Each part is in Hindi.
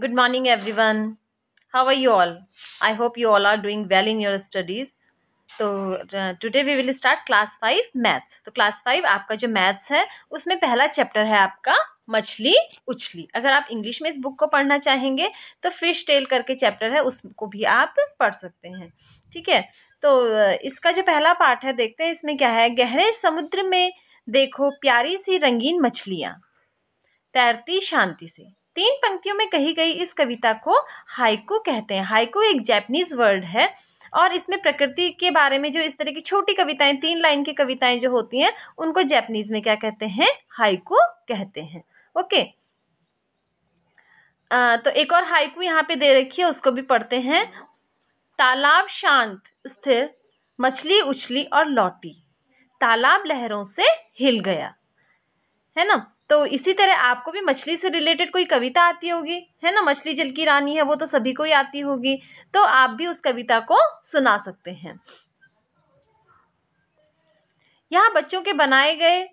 Good morning, everyone. How are you all? I hope you all are doing well in your studies. तो today we will start class five maths तो क्लास फाइव आपका जो मैथ्स है उसमें पहला चैप्टर है आपका मछली उछली अगर आप इंग्लिश में इस बुक को पढ़ना चाहेंगे तो फिश टेल करके चैप्टर है उसको भी आप पढ़ सकते हैं ठीक है तो uh, इसका जो पहला पार्ट है देखते हैं इसमें क्या है गहरे समुद्र में देखो प्यारी सी रंगीन मछलियाँ तैरती शांति से तीन पंक्तियों में कही गई इस कविता को हाइकू कहते हैं हाइकू एक जैपनीज़ वर्ड है और इसमें प्रकृति के बारे में जो इस तरह की छोटी कविताएं तीन लाइन की कविताएं जो होती हैं उनको जैपनीज़ में क्या कहते हैं हाइकू कहते हैं ओके आ, तो एक और हाइकू यहाँ पे दे रखी है उसको भी पढ़ते हैं तालाब शांत स्थिर मछली उछली और लौटी तालाब लहरों से हिल गया है ना तो इसी तरह आपको भी मछली से रिलेटेड कोई कविता आती होगी है ना मछली जल की रानी है वो तो सभी को ही आती होगी तो आप भी उस कविता को सुना सकते हैं यहाँ बच्चों के बनाए गए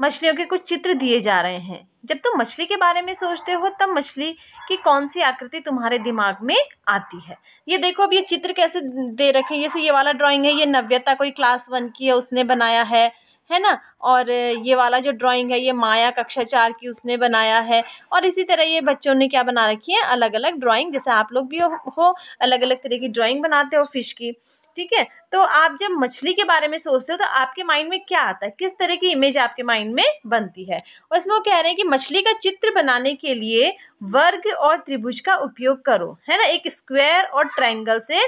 मछलियों के कुछ चित्र दिए जा रहे हैं जब तुम मछली के बारे में सोचते हो तब मछली की कौन सी आकृति तुम्हारे दिमाग में आती है ये देखो अब ये चित्र कैसे दे रखे जैसे ये वाला ड्राइंग है ये नव्यता कोई क्लास वन की है उसने बनाया है है ना और ये वाला जो ड्राइंग है ये माया कक्षा चार की उसने बनाया है और इसी तरह ये बच्चों ने क्या बना रखी है अलग अलग ड्राइंग जैसे आप लोग भी हो अलग अलग तरह की ड्राइंग बनाते हो फिश की ठीक है तो आप जब मछली के बारे में सोचते हो तो आपके माइंड में क्या आता है किस तरह की इमेज आपके माइंड में बनती है और इसमें वो कह रहे हैं कि मछली का चित्र बनाने के लिए वर्ग और त्रिभुज का उपयोग करो है ना एक स्क्वायर और ट्रायंगल से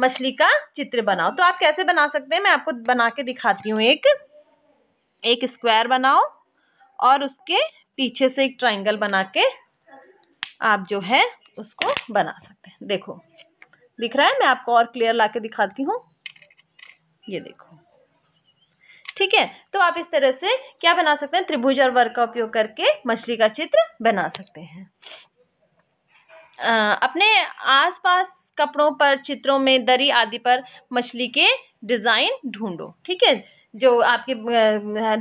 मछली का चित्र बनाओ तो आप कैसे बना सकते हैं मैं आपको बना के दिखाती हूँ एक एक स्क्वायर बनाओ और उसके पीछे से एक ट्राइंगल बना के आप जो है उसको बना सकते हैं देखो दिख रहा है मैं आपको और क्लियर ला के दिखाती हूँ ये देखो ठीक है तो आप इस तरह से क्या बना सकते हैं त्रिभुज और वर्ग का उपयोग करके मछली का चित्र बना सकते हैं आ, अपने आसपास कपड़ों पर चित्रों में दरी आदि पर मछली के डिज़ाइन ढूंढो ठीक है जो आपकी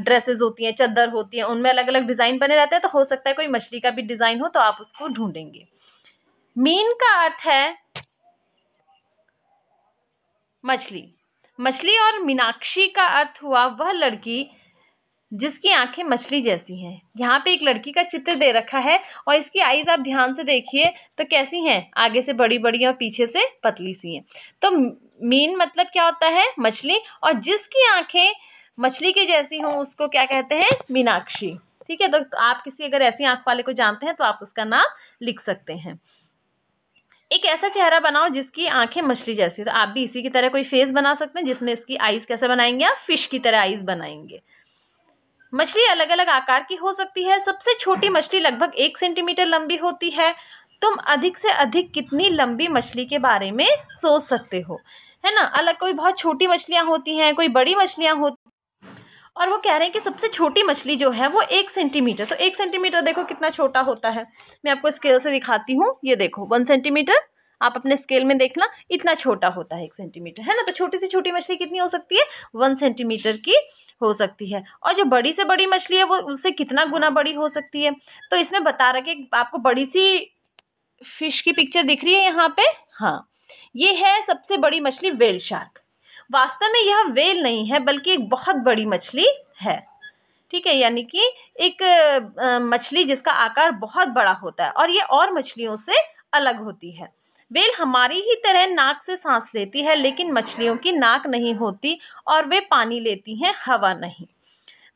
ड्रेसेस होती हैं चद्दर होती हैं उनमें अलग अलग डिज़ाइन बने रहते हैं तो हो सकता है कोई मछली का भी डिज़ाइन हो तो आप उसको ढूंढेंगे मीन का अर्थ है मछली मछली और मीनाक्षी का अर्थ हुआ वह लड़की जिसकी आंखें मछली जैसी हैं यहाँ पे एक लड़की का चित्र दे रखा है और इसकी आईज आप ध्यान से देखिए तो कैसी हैं आगे से बड़ी बड़ी और पीछे से पतली सी हैं तो मीन मतलब क्या होता है मछली और जिसकी आंखें मछली की जैसी हूँ उसको क्या कहते हैं मीनाक्षी ठीक है तो, तो आप किसी अगर ऐसी आंख वाले को जानते हैं तो आप उसका नाम लिख सकते हैं एक ऐसा चेहरा बनाओ जिसकी आंखें मछली जैसी तो आप भी इसी की तरह कोई फेस बना सकते हैं जिसमें इसकी आईज कैसे बनाएंगे आप फिश की तरह आईज बनाएंगे मछली अलग अलग आकार की हो सकती है सबसे छोटी मछली लगभग एक सेंटीमीटर लंबी होती है तुम अधिक से अधिक कितनी लंबी मछली के बारे में सोच सकते हो है ना अलग कोई बहुत छोटी मछलियाँ होती हैं कोई बड़ी मछलियाँ होती और वो कह रहे हैं कि सबसे छोटी मछली जो है वो एक सेंटीमीटर तो एक सेंटीमीटर देखो कितना छोटा होता है मैं आपको स्केल से दिखाती हूँ ये देखो वन सेंटीमीटर आप अपने स्केल में देखना इतना छोटा होता है एक सेंटीमीटर है ना तो छोटी से छोटी मछली कितनी हो सकती है वन सेंटीमीटर की हो सकती है और जो बड़ी से बड़ी मछली है वो उससे कितना गुना बड़ी हो सकती है तो इसमें बता रहा कि आपको बड़ी सी फिश की पिक्चर दिख रही है यहाँ पे हाँ ये है सबसे बड़ी मछली वेल शार्क वास्तव में यह वेल नहीं है बल्कि एक बहुत बड़ी मछली है ठीक है यानी कि एक मछली जिसका आकार बहुत बड़ा होता है और ये और मछलियों से अलग होती है वेल हमारी ही तरह नाक से सांस लेती है लेकिन मछलियों की नाक नहीं होती और वे पानी लेती हैं हवा नहीं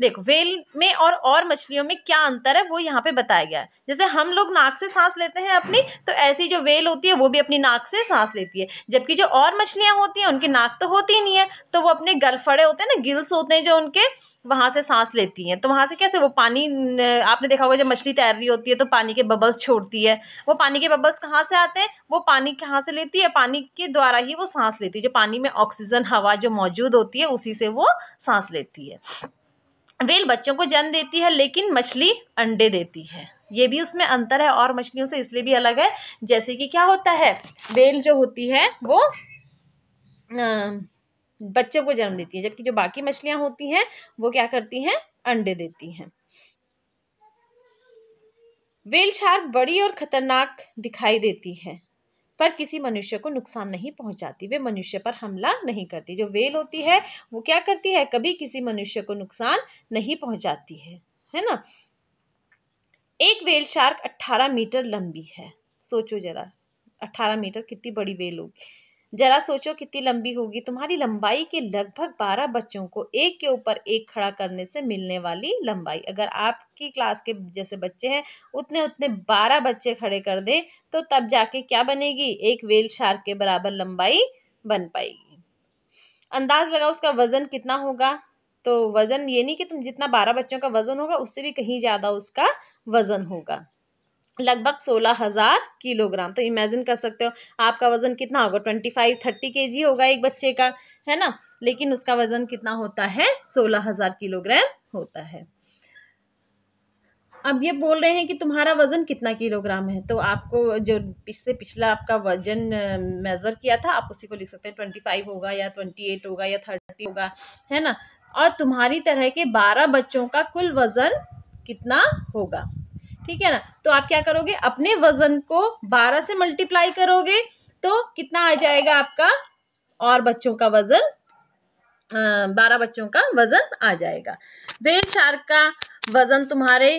देखो वेल में और और मछलियों में क्या अंतर है वो यहाँ पे बताया गया है जैसे हम लोग नाक से सांस लेते हैं अपनी तो ऐसी जो वेल होती है वो भी अपनी नाक से सांस लेती है जबकि जो और मछलियाँ होती हैं उनकी नाक तो होती ही नहीं है तो वो अपने गलफड़े होते हैं ना गिल्स होते हैं जो उनके वहाँ से सांस लेती हैं तो वहाँ से कैसे वो पानी आपने देखा होगा जब मछली तैर रही होती है तो पानी के बबल्स छोड़ती है वो पानी के बबल्स कहाँ से आते हैं वो पानी कहाँ से लेती है पानी के द्वारा ही वो सांस लेती है जो पानी में ऑक्सीजन हवा जो मौजूद होती है उसी से वो सांस लेती है वेल बच्चों को जन्म देती है लेकिन मछली अंडे देती है ये भी उसमें अंतर है और मछलियों से इसलिए भी अलग है जैसे कि क्या होता है वेल जो होती है वो बच्चों को जन्म देती है जबकि जो बाकी मछलियां होती हैं वो क्या करती हैं अंडे देती हैं वेल शार्क बड़ी और खतरनाक दिखाई देती है पर किसी मनुष्य को नुकसान नहीं पहुंचाती वे मनुष्य पर हमला नहीं करती जो वेल होती है वो क्या करती है कभी किसी मनुष्य को नुकसान नहीं पहुंचाती है है ना एक वेल शार्क 18 मीटर लंबी है सोचो जरा 18 मीटर कितनी बड़ी वेल होगी जरा सोचो कितनी लंबी होगी तुम्हारी लंबाई के लगभग बारह बच्चों को एक के ऊपर एक खड़ा करने से मिलने वाली लंबाई अगर आपकी क्लास के जैसे बच्चे हैं उतने उतने बारह बच्चे खड़े कर दें तो तब जाके क्या बनेगी एक वेल शार के बराबर लंबाई बन पाएगी अंदाज लगाओ उसका वजन कितना होगा तो वजन ये नहीं कि तुम जितना बारह बच्चों का वजन होगा उससे भी कहीं ज़्यादा उसका वजन होगा लगभग सोलह हज़ार किलोग्राम तो इमेजिन कर सकते हो आपका वज़न कितना होगा ट्वेंटी फाइव थर्टी के जी होगा एक बच्चे का है ना लेकिन उसका वज़न कितना होता है सोलह हज़ार किलोग्राम होता है अब ये बोल रहे हैं कि तुम्हारा वज़न कितना किलोग्राम है तो आपको जो इससे पिछला आपका वज़न मेज़र किया था आप उसी को लिख सकते हैं ट्वेंटी फाइव होगा या ट्वेंटी एट होगा या थर्टी होगा है ना और तुम्हारी तरह के बारह बच्चों का कुल वज़न कितना होगा ठीक है ना तो आप क्या करोगे अपने वजन को बारह से मल्टीप्लाई करोगे तो कितना आ जाएगा आपका और बच्चों का वजन बारह बच्चों का वजन आ जाएगा वेल शार्क का वजन तुम्हारे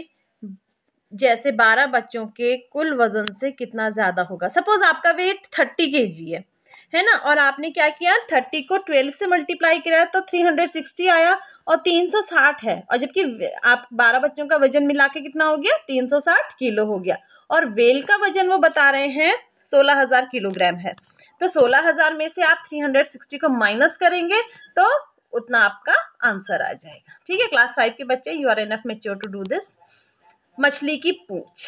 जैसे बारह बच्चों के कुल वजन से कितना ज्यादा होगा सपोज आपका वेट थर्टी के है है ना और आपने क्या किया थर्टी को ट्वेल्व से मल्टीप्लाई किया तो थ्री हंड्रेड सिक्सटी आया और तीन सौ साठ है और जबकि आप बारह बच्चों का वजन मिला के कितना हो गया तीन सौ साठ किलो हो गया और वेल का वजन वो बता रहे हैं सोलह हजार किलोग्राम है तो सोलह हजार में से आप थ्री हंड्रेड सिक्सटी को माइनस करेंगे तो उतना आपका आंसर आ जाएगा ठीक है क्लास फाइव के बच्चे you are enough mature to do this मछली की पूछ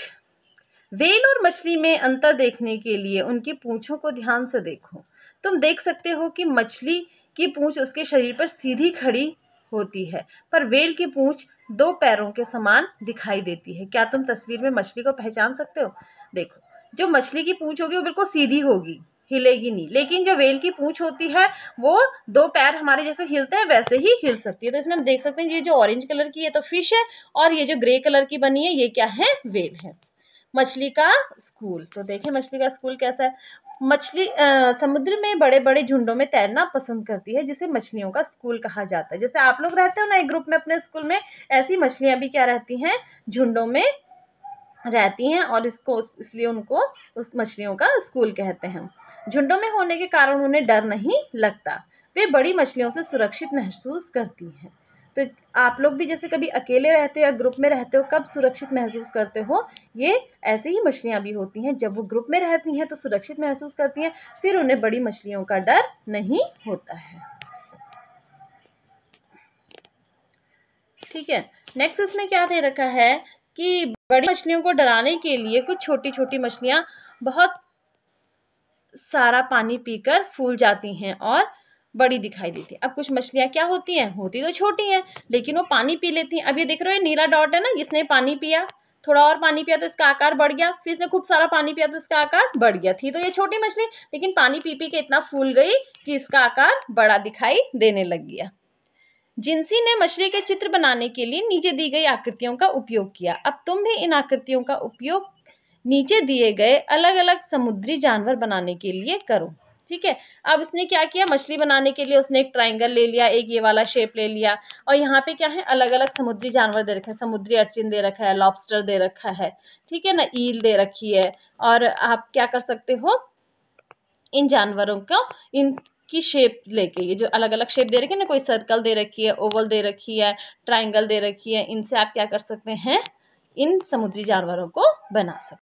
वेल और मछली में अंतर देखने के लिए उनकी पूछों को ध्यान से देखो तुम देख सकते हो कि मछली की पूंछ उसके शरीर पर सीधी खड़ी होती है पर वेल की पूंछ दो पैरों के समान दिखाई देती है क्या तुम तस्वीर में मछली को पहचान सकते हो देखो जो मछली की पूंछ होगी वो बिल्कुल सीधी होगी हिलेगी नहीं लेकिन जो वेल की पूंछ होती है वो दो पैर हमारे जैसे हिलते हैं वैसे ही हिल सकती है तो इसमें हम देख सकते हैं ये जो ऑरेंज कलर की है तो फिश है और ये जो ग्रे कलर की बनी है ये क्या है वेल है मछली का स्कूल तो देखें मछली का स्कूल कैसा है मछली समुद्र में बड़े बड़े झुंडों में तैरना पसंद करती है जिसे मछलियों का स्कूल कहा जाता है जैसे आप लोग रहते हो ना एक ग्रुप में अपने स्कूल में ऐसी मछलियाँ भी क्या रहती हैं झुंडों में रहती हैं और इसको इसलिए उनको उस मछलियों का स्कूल कहते हैं झुंडों में होने के कारण उन्हें डर नहीं लगता वे बड़ी मछलियों से सुरक्षित महसूस करती हैं तो आप लोग भी जैसे कभी अकेले रहते हो या ग्रुप में रहते हो कब सुरक्षित महसूस करते हो ये ऐसी ही मछलियाँ भी होती हैं जब वो ग्रुप में रहती हैं तो सुरक्षित महसूस करती हैं फिर उन्हें बड़ी मछलियों का डर नहीं होता है ठीक है नेक्स्ट इसमें क्या दे रखा है कि बड़ी मछलियों को डराने के लिए कुछ छोटी छोटी मछलियाँ बहुत सारा पानी पीकर फूल जाती हैं और बड़ी दिखाई देती है अब कुछ मछलियाँ क्या होती हैं होती तो छोटी हैं लेकिन वो पानी पी लेती हैं अब ये देख रहे हो नीला डॉट है ना इसने पानी पिया थोड़ा और पानी पिया तो इसका आकार बढ़ गया फिर इसने खूब सारा पानी पिया तो इसका आकार बढ़ गया थी तो ये छोटी मछली लेकिन पानी पी पी के इतना फूल गई कि इसका आकार बड़ा दिखाई देने लग गया जिनसी ने मछली के चित्र बनाने के लिए नीचे दी गई आकृतियों का उपयोग किया अब तुम भी इन आकृतियों का उपयोग नीचे दिए गए अलग अलग समुद्री जानवर बनाने के लिए करो ठीक है अब इसने क्या किया मछली बनाने के लिए उसने एक ट्राइंगल ले लिया एक ये वाला शेप ले लिया और यहाँ पे क्या है अलग अलग समुद्री जानवर दे रखे हैं समुद्री अर्चिन दे रखा है लॉबस्टर दे रखा है ठीक है ना ईल दे रखी है और आप क्या कर सकते हो इन जानवरों को इन की शेप लेके ये जो अलग अलग शेप दे रखी है ना कोई सर्कल दे रखी है ओवल दे रखी है ट्राइंगल दे रखी है इनसे आप क्या कर सकते हैं इन समुद्री जानवरों को बना सकते